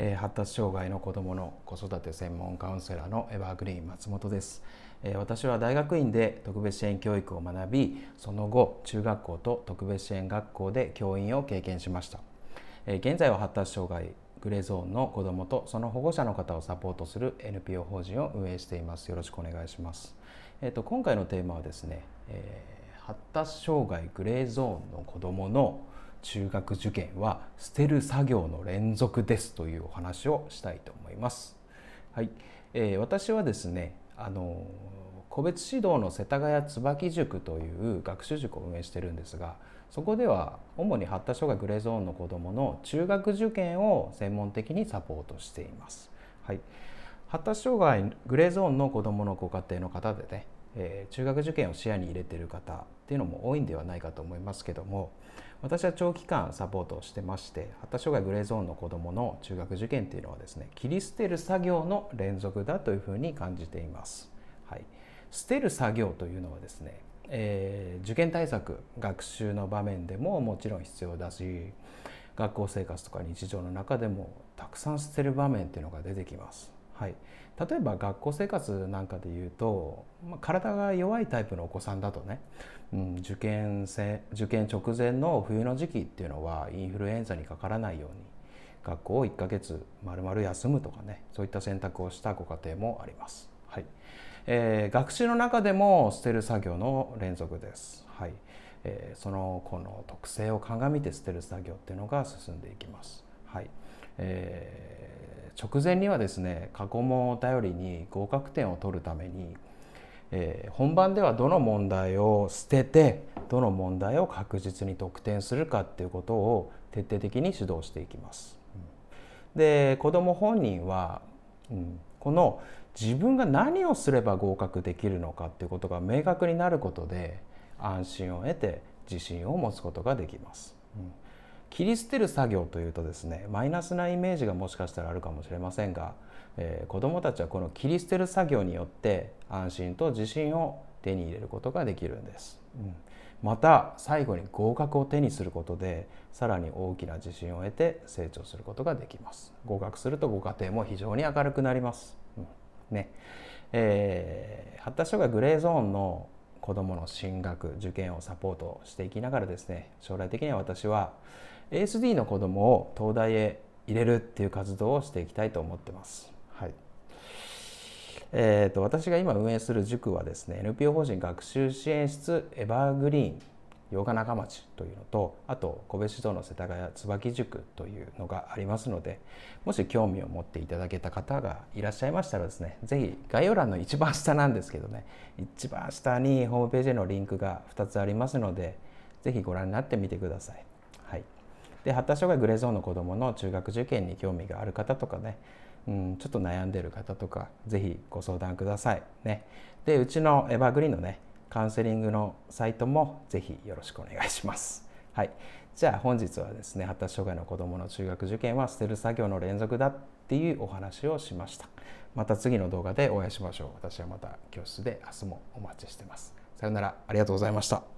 え発達障害の子どもの子育て専門カウンセラーのエバーグリーン松本です、え私は大学院で特別支援教育を学びその後中学校と特別支援学校で教員を経験しました、え現在は発達障害グレーゾーンの子どもとその保護者の方をサポートする NPO 法人を運営していますよろしくお願いします、えっと、今回のテーマはですね、え発達障害グレーゾーンの子どもの中学受験は捨てる作業の連続ですというお話をしたいと思います。はいえー、私はですねあの個別指導の世田谷椿塾という学習塾を運営してるんですがそこでは主に発達障害グレーゾーンの子どもの中学受験を専門的にサポートしています。はい、発達障害グレーゾーンの子どものご家庭の方でねえー、中学受験を視野に入れてる方っていうのも多いんではないかと思いますけども私は長期間サポートをしてまして発達障害グレーゾーンの子どもの中学受験っていうのはですね切り捨てる作業の連続だというふうに感じています。はい、捨てる作業というのはですね、えー、受験対策学習の場面でももちろん必要だし学校生活とか日常の中でもたくさん捨てる場面っていうのが出てきます。はい、例えば学校生活なんかで言うと、まあ、体が弱いタイプのお子さんだとね、うん、受験せ受験直前の冬の時期っていうのはインフルエンザにかからないように学校を1ヶ月まるまる休むとかねそういった選択をしたご家庭もあります。はいえー、学習の中でも捨てる作業の連続です。はいえー、その子の特性を鑑みて捨てる作業っていうのが進んでいきます。はいえー直前にはですね過去問を頼りに合格点を取るために、えー、本番ではどの問題を捨ててどの問題を確実に得点するかっていうことを徹底的に指導していきます。で子ども本人は、うん、この自分が何をすれば合格できるのかっていうことが明確になることで安心を得て自信を持つことができます。うん切り捨てる作業というとですねマイナスなイメージがもしかしたらあるかもしれませんが、えー、子どもたちはこの切り捨てる作業によって安心と自信を手に入れることができるんです、うん、また最後に合格を手にすることでさらに大きな自信を得て成長することができます合格するとご家庭も非常に明るくなります、うん、ねえー、発達障害グレーゾーンの子どもの進学受験をサポートしていきながらですね将来的には私は ASD の子どもを東大へ入れるっていう活動をしていきたいと思ってます。はいえーと、と私が今運営する塾はですね NPO 法人学習支援室エバーグリーンヨガ中町というのとあと神戸市道の世田谷椿塾というのがありますのでもし興味を持っていただけた方がいらっしゃいましたらですね是非概要欄の一番下なんですけどね一番下にホームページへのリンクが2つありますので是非ご覧になってみてください。はい、で発達障害グレーゾーンの子どもの中学受験に興味がある方とかねうん、ちょっと悩んでる方とか、ぜひご相談ください。ね。で、うちのエバーグリーンのね、カウンセリングのサイトもぜひよろしくお願いします。はい、じゃあ本日はですね発達障害の子どもの中学受験は捨てる作業の連続だっていうお話をしました。また次の動画でお会いしましょう。私はまた教室で明日もお待ちしてます。さようならありがとうございました。